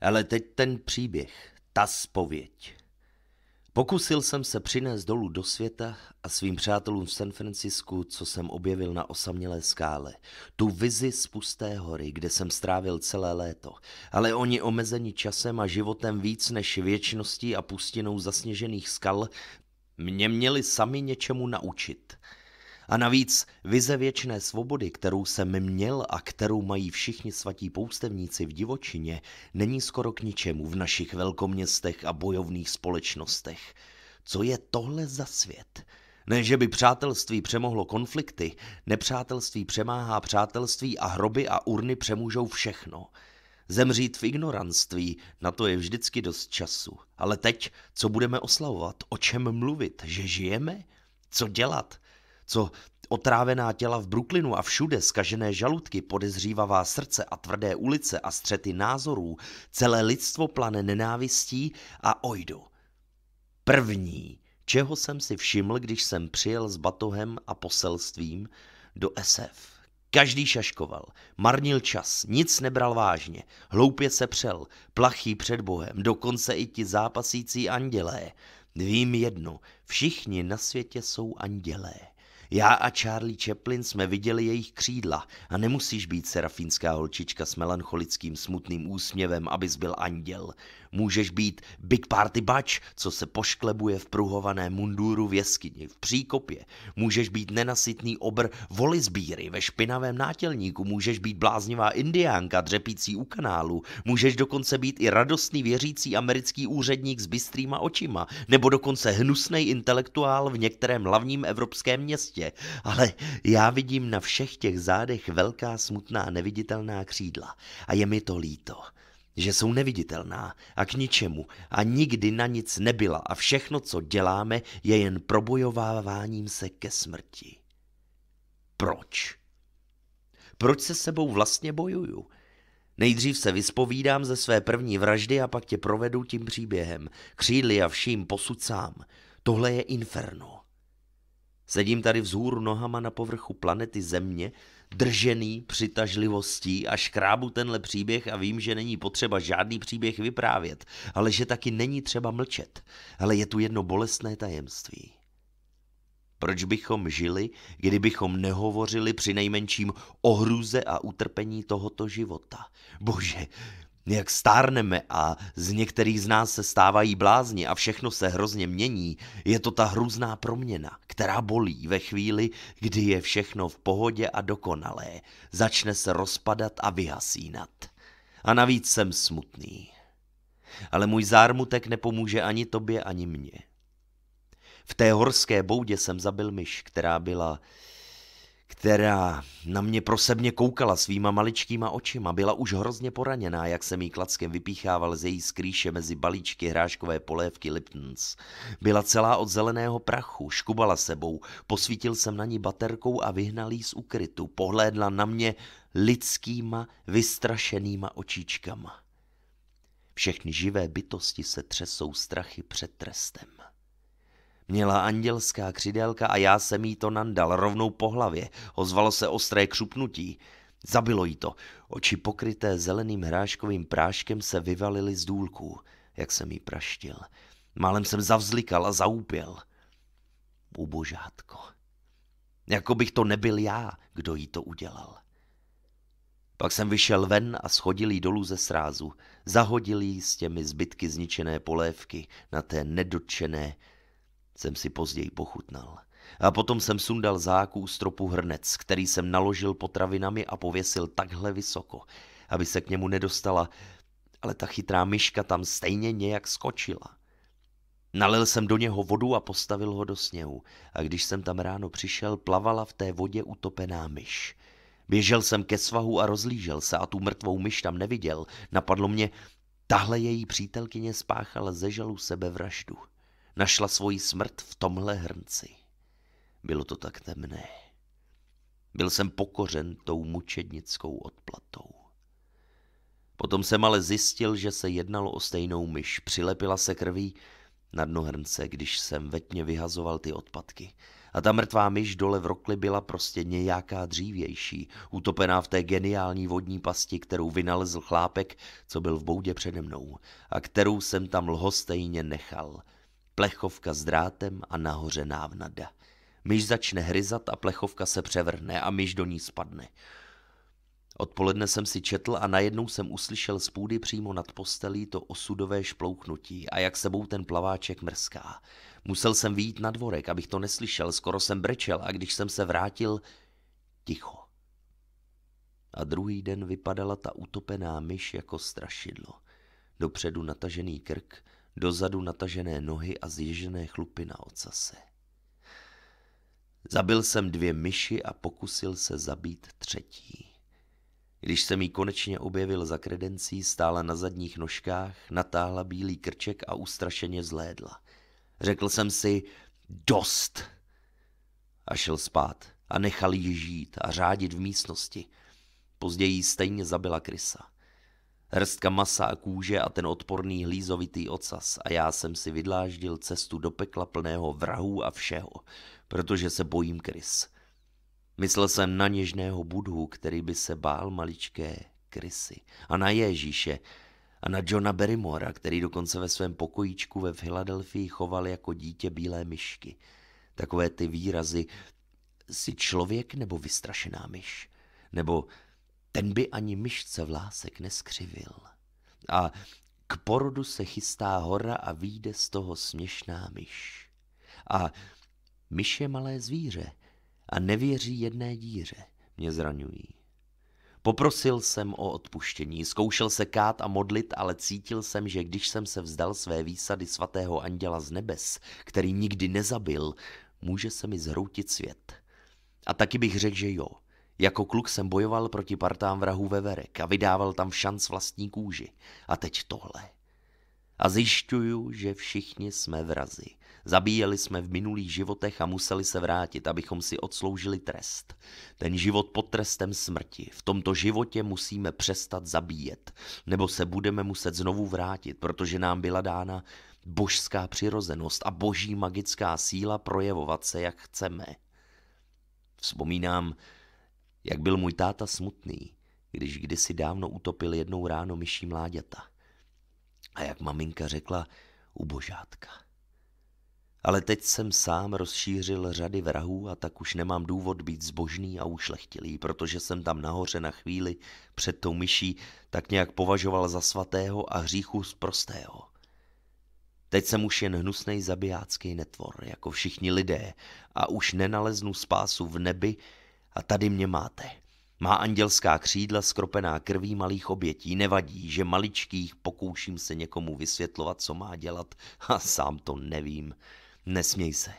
Ale teď ten příběh, ta spověď. Pokusil jsem se přinést dolů do světa a svým přátelům v San Francisku, co jsem objevil na osamělé skále, tu vizi z pusté hory, kde jsem strávil celé léto, ale oni omezení časem a životem víc než věčností a pustinou zasněžených skal, mě měli sami něčemu naučit. A navíc vize věčné svobody, kterou jsem měl a kterou mají všichni svatí poustevníci v divočině, není skoro k ničemu v našich velkoměstech a bojovných společnostech. Co je tohle za svět? Ne, že by přátelství přemohlo konflikty, nepřátelství přemáhá přátelství a hroby a urny přemůžou všechno. Zemřít v ignoranství, na to je vždycky dost času. Ale teď, co budeme oslavovat, o čem mluvit, že žijeme? Co dělat? co otrávená těla v Brooklynu a všude skažené žaludky, podezřívavá srdce a tvrdé ulice a střety názorů, celé lidstvo plane nenávistí a ojdu. První, čeho jsem si všiml, když jsem přijel s batohem a poselstvím do SF. Každý šaškoval, marnil čas, nic nebral vážně, hloupě se přel, plachý před Bohem, dokonce i ti zápasící andělé. Vím jedno, všichni na světě jsou andělé. Já a Charlie Chaplin jsme viděli jejich křídla a nemusíš být serafínská holčička s melancholickým smutným úsměvem, abys byl anděl. Můžeš být Big Party Bač, co se pošklebuje v pruhované munduru v jeskyni, v příkopě. Můžeš být nenasytný obr volisbíry ve špinavém nátělníku. Můžeš být bláznivá indiánka dřepící u kanálu. Můžeš dokonce být i radostný věřící americký úředník s bystrýma očima. Nebo dokonce hnusný intelektuál v některém hlavním evropském městě. Ale já vidím na všech těch zádech velká smutná neviditelná křídla. A je mi to líto že jsou neviditelná a k ničemu a nikdy na nic nebyla a všechno, co děláme, je jen probojováváním se ke smrti. Proč? Proč se sebou vlastně bojuju? Nejdřív se vyspovídám ze své první vraždy a pak tě provedu tím příběhem. Křídly a vším posud sám. Tohle je inferno. Sedím tady vzhůru nohama na povrchu planety Země, držený přitažlivostí a škrábu tenhle příběh a vím, že není potřeba žádný příběh vyprávět, ale že taky není třeba mlčet. Ale je tu jedno bolestné tajemství. Proč bychom žili, kdybychom nehovořili při nejmenším o hrůze a utrpení tohoto života? Bože, jak stárneme a z některých z nás se stávají blázni a všechno se hrozně mění, je to ta hrůzná proměna, která bolí ve chvíli, kdy je všechno v pohodě a dokonalé, začne se rozpadat a vyhasínat. A navíc jsem smutný. Ale můj zármutek nepomůže ani tobě, ani mně. V té horské boudě jsem zabil myš, která byla která na mě prosebně koukala svýma maličkýma očima, byla už hrozně poraněná, jak jsem jí klackem vypíchával z její skrýše mezi balíčky hráškové polévky Liptons. Byla celá od zeleného prachu, škubala sebou, posvítil jsem na ní baterkou a vyhnal jí z ukrytu. Pohlédla na mě lidskýma, vystrašenýma očičkama. Všechny živé bytosti se třesou strachy před trestem. Měla andělská křidélka a já jsem jí to nandal rovnou po hlavě. Ozvalo se ostré křupnutí. Zabilo jí to. Oči pokryté zeleným hráškovým práškem se vyvalily z důlků, jak jsem jí praštil. Málem jsem zavzlikal a zaúpěl. Ubožátko. Jako bych to nebyl já, kdo jí to udělal. Pak jsem vyšel ven a schodil jí dolů ze srázu. Zahodil jí s těmi zbytky zničené polévky na té nedotčené jsem si později pochutnal. A potom jsem sundal záků z tropu hrnec, který jsem naložil potravinami a pověsil takhle vysoko, aby se k němu nedostala, ale ta chytrá myška tam stejně nějak skočila. Nalil jsem do něho vodu a postavil ho do sněhu a když jsem tam ráno přišel, plavala v té vodě utopená myš. Běžel jsem ke svahu a rozlížel se a tu mrtvou myš tam neviděl. Napadlo mě, tahle její přítelkyně spáchala ze žalu sebevraždu našla svoji smrt v tomhle hrnci. Bylo to tak temné. Byl jsem pokořen tou mučednickou odplatou. Potom jsem ale zjistil, že se jednalo o stejnou myš. Přilepila se krví na dno hrnce, když jsem ve vyhazoval ty odpadky. A ta mrtvá myš dole v rokli byla prostě nějaká dřívější, utopená v té geniální vodní pasti, kterou vynalezl chlápek, co byl v boudě přede mnou, a kterou jsem tam lhostejně nechal – plechovka s drátem a nahoře návnada. Myš začne hryzat a plechovka se převrhne a myš do ní spadne. Odpoledne jsem si četl a najednou jsem uslyšel z půdy přímo nad postelí to osudové šplouchnutí a jak sebou ten plaváček mrská. Musel jsem výjít na dvorek, abych to neslyšel, skoro jsem brečel a když jsem se vrátil, ticho. A druhý den vypadala ta utopená myš jako strašidlo. Dopředu natažený krk, dozadu natažené nohy a zježené chlupy na ocase. Zabil jsem dvě myši a pokusil se zabít třetí. Když jsem jí konečně objevil za kredencí, stála na zadních nožkách, natáhla bílý krček a ustrašeně zlédla. Řekl jsem si dost a šel spát a nechal ji žít a řádit v místnosti. Později stejně zabila krysa. Hrstka masa a kůže a ten odporný hlízovitý ocas a já jsem si vydláždil cestu do pekla plného vrahů a všeho, protože se bojím krys. Myslel jsem na něžného budhu, který by se bál maličké krysy a na Ježíše a na Johna Berrymora, který dokonce ve svém pokojíčku ve Filadelfii choval jako dítě bílé myšky. Takové ty výrazy si člověk nebo vystrašená myš, nebo ten by ani myšce vlásek neskřivil. A k porodu se chystá hora a výjde z toho směšná myš. A myš je malé zvíře a nevěří jedné díře, mě zraňují. Poprosil jsem o odpuštění, zkoušel se kát a modlit, ale cítil jsem, že když jsem se vzdal své výsady svatého anděla z nebes, který nikdy nezabil, může se mi zhroutit svět. A taky bych řekl, že jo – jako kluk jsem bojoval proti partám vrahů veverek a vydával tam šanc vlastní kůži. A teď tohle. A zjišťuju, že všichni jsme vrazi. Zabíjeli jsme v minulých životech a museli se vrátit, abychom si odsloužili trest. Ten život pod trestem smrti. V tomto životě musíme přestat zabíjet, nebo se budeme muset znovu vrátit, protože nám byla dána božská přirozenost a boží magická síla projevovat se, jak chceme. Vzpomínám, jak byl můj táta smutný, když kdysi dávno utopil jednou ráno myší mláďata. A jak maminka řekla, ubožátka. Ale teď jsem sám rozšířil řady vrahů a tak už nemám důvod být zbožný a ušlechtilý, protože jsem tam nahoře na chvíli před tou myší tak nějak považoval za svatého a hříchu z prostého. Teď jsem už jen hnusnej zabijácký netvor, jako všichni lidé, a už nenaleznu spásu v nebi a tady mě máte. Má andělská křídla skropená krví malých obětí. Nevadí, že maličkých pokouším se někomu vysvětlovat, co má dělat a sám to nevím. Nesměj se.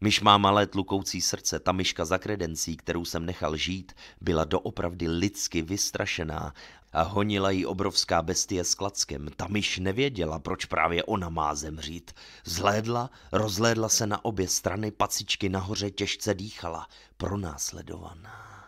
Myš má malé tlukoucí srdce, ta myška za kredencí, kterou jsem nechal žít, byla doopravdy lidsky vystrašená a honila jí obrovská bestie s klackem. myš nevěděla, proč právě ona má zemřít. Zhlédla, rozhlédla se na obě strany, pacičky nahoře těžce dýchala, pronásledovaná.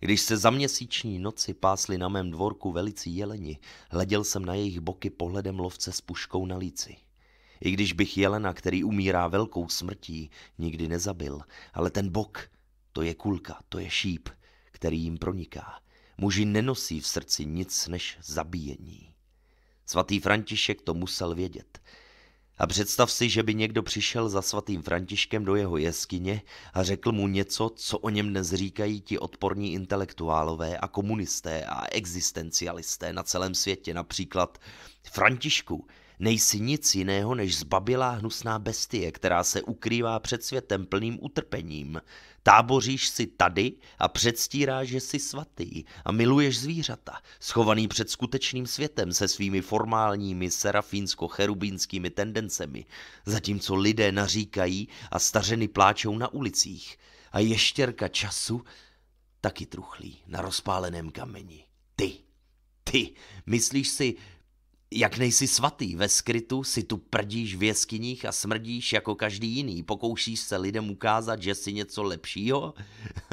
Když se za měsíční noci pásli na mém dvorku velicí jeleni, hleděl jsem na jejich boky pohledem lovce s puškou na líci. I když bych jelena, který umírá velkou smrtí, nikdy nezabil, ale ten bok, to je kulka, to je šíp, který jim proniká. Muži nenosí v srdci nic než zabíjení. Svatý František to musel vědět. A představ si, že by někdo přišel za svatým Františkem do jeho jeskyně a řekl mu něco, co o něm dnes říkají ti odporní intelektuálové a komunisté a existencialisté na celém světě, například Františku, nejsi nic jiného než zbabilá hnusná bestie, která se ukrývá před světem plným utrpením. Táboříš si tady a předstíráš, že jsi svatý a miluješ zvířata, schovaný před skutečným světem se svými formálními serafínsko-cherubínskými tendencemi, zatímco lidé naříkají a stařeny pláčou na ulicích. A ještěrka času taky truchlí na rozpáleném kameni. Ty, ty, myslíš si, jak nejsi svatý, ve skrytu si tu prdíš v jeskyních a smrdíš jako každý jiný. Pokoušíš se lidem ukázat, že jsi něco lepšího?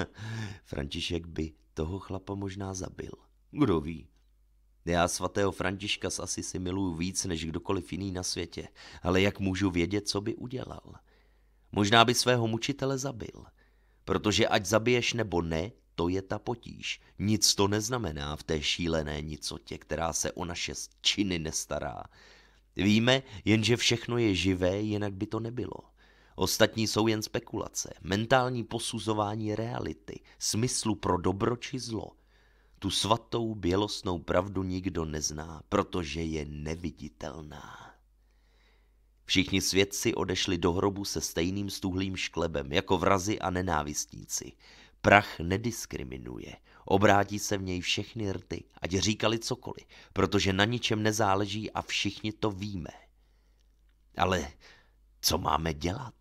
František by toho chlapa možná zabil. Kdo ví? Já svatého Františka asi si miluju víc než kdokoliv jiný na světě, ale jak můžu vědět, co by udělal? Možná by svého mučitele zabil, protože ať zabiješ nebo ne, to je ta potíž. Nic to neznamená v té šílené nicotě, která se o naše činy nestará. Víme, jenže všechno je živé, jinak by to nebylo. Ostatní jsou jen spekulace, mentální posuzování reality, smyslu pro dobro či zlo. Tu svatou bělosnou pravdu nikdo nezná, protože je neviditelná. Všichni svědci odešli do hrobu se stejným stuhlým šklebem, jako vrazi a nenávistníci. Prach nediskriminuje. Obrátí se v něj všechny rty, ať říkali cokoliv, protože na ničem nezáleží a všichni to víme. Ale co máme dělat?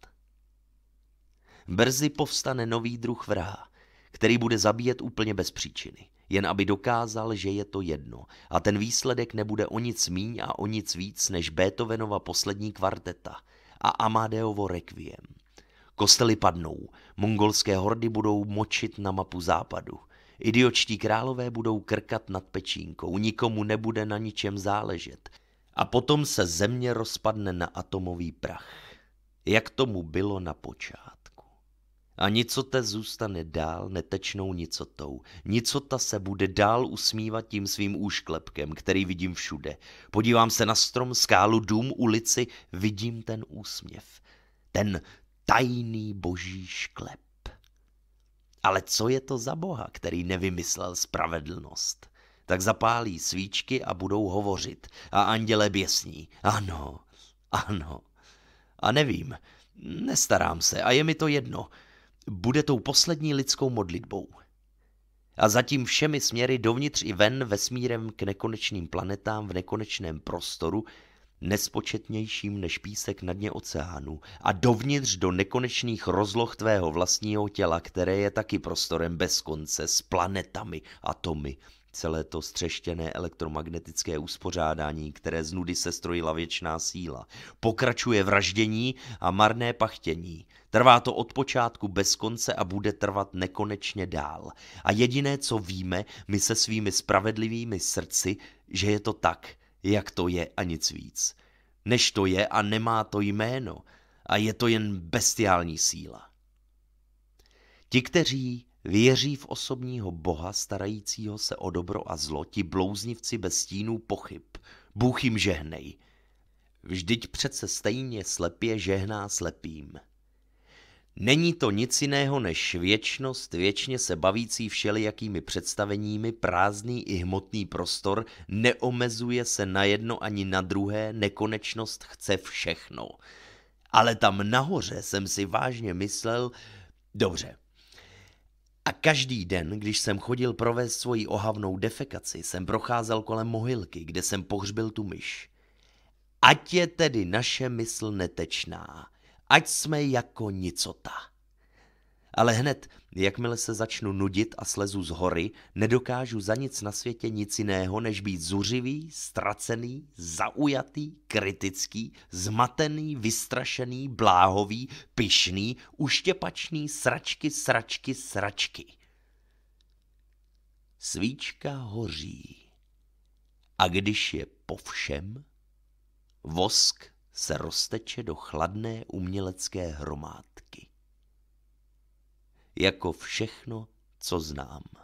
Brzy povstane nový druh vraha, který bude zabíjet úplně bez příčiny, jen aby dokázal, že je to jedno a ten výsledek nebude o nic míň a o nic víc než Beethovenova poslední kvarteta a Amadeovo requiem. Kostely padnou, mongolské hordy budou močit na mapu západu. Idiočtí králové budou krkat nad pečínkou, nikomu nebude na ničem záležet. A potom se země rozpadne na atomový prach. Jak tomu bylo na počátku. A nicote zůstane dál netečnou nicotou. Nicota se bude dál usmívat tím svým úšklepkem, který vidím všude. Podívám se na strom, skálu, dům, ulici, vidím ten úsměv. Ten tajný boží šklep. Ale co je to za boha, který nevymyslel spravedlnost? Tak zapálí svíčky a budou hovořit. A anděle běsní. Ano, ano. A nevím, nestarám se a je mi to jedno. Bude tou poslední lidskou modlitbou. A zatím všemi směry dovnitř i ven vesmírem k nekonečným planetám v nekonečném prostoru nespočetnějším než písek na dně oceánu a dovnitř do nekonečných rozloh tvého vlastního těla, které je taky prostorem bez konce, s planetami, atomy, celé to střeštěné elektromagnetické uspořádání, které z nudy se strojila věčná síla. Pokračuje vraždění a marné pachtění. Trvá to od počátku bez konce a bude trvat nekonečně dál. A jediné, co víme, my se svými spravedlivými srdci, že je to tak – jak to je a nic víc. Než to je a nemá to jméno a je to jen bestiální síla. Ti, kteří věří v osobního boha starajícího se o dobro a zlo, ti blouznivci bez stínů pochyb, Bůh jim žehnej. Vždyť přece stejně slepě žehná slepým. Není to nic jiného než věčnost, věčně se bavící všelijakými představeními, prázdný i hmotný prostor, neomezuje se na jedno ani na druhé, nekonečnost chce všechno. Ale tam nahoře jsem si vážně myslel, dobře, a každý den, když jsem chodil provést svoji ohavnou defekaci, jsem procházel kolem mohylky, kde jsem pohřbil tu myš. Ať je tedy naše mysl netečná ať jsme jako nicota. Ale hned, jakmile se začnu nudit a slezu z hory, nedokážu za nic na světě nic jiného, než být zuřivý, ztracený, zaujatý, kritický, zmatený, vystrašený, bláhový, pišný, uštěpačný, sračky, sračky, sračky. Svíčka hoří. A když je po všem, vosk se rozteče do chladné umělecké hromádky. Jako všechno, co znám.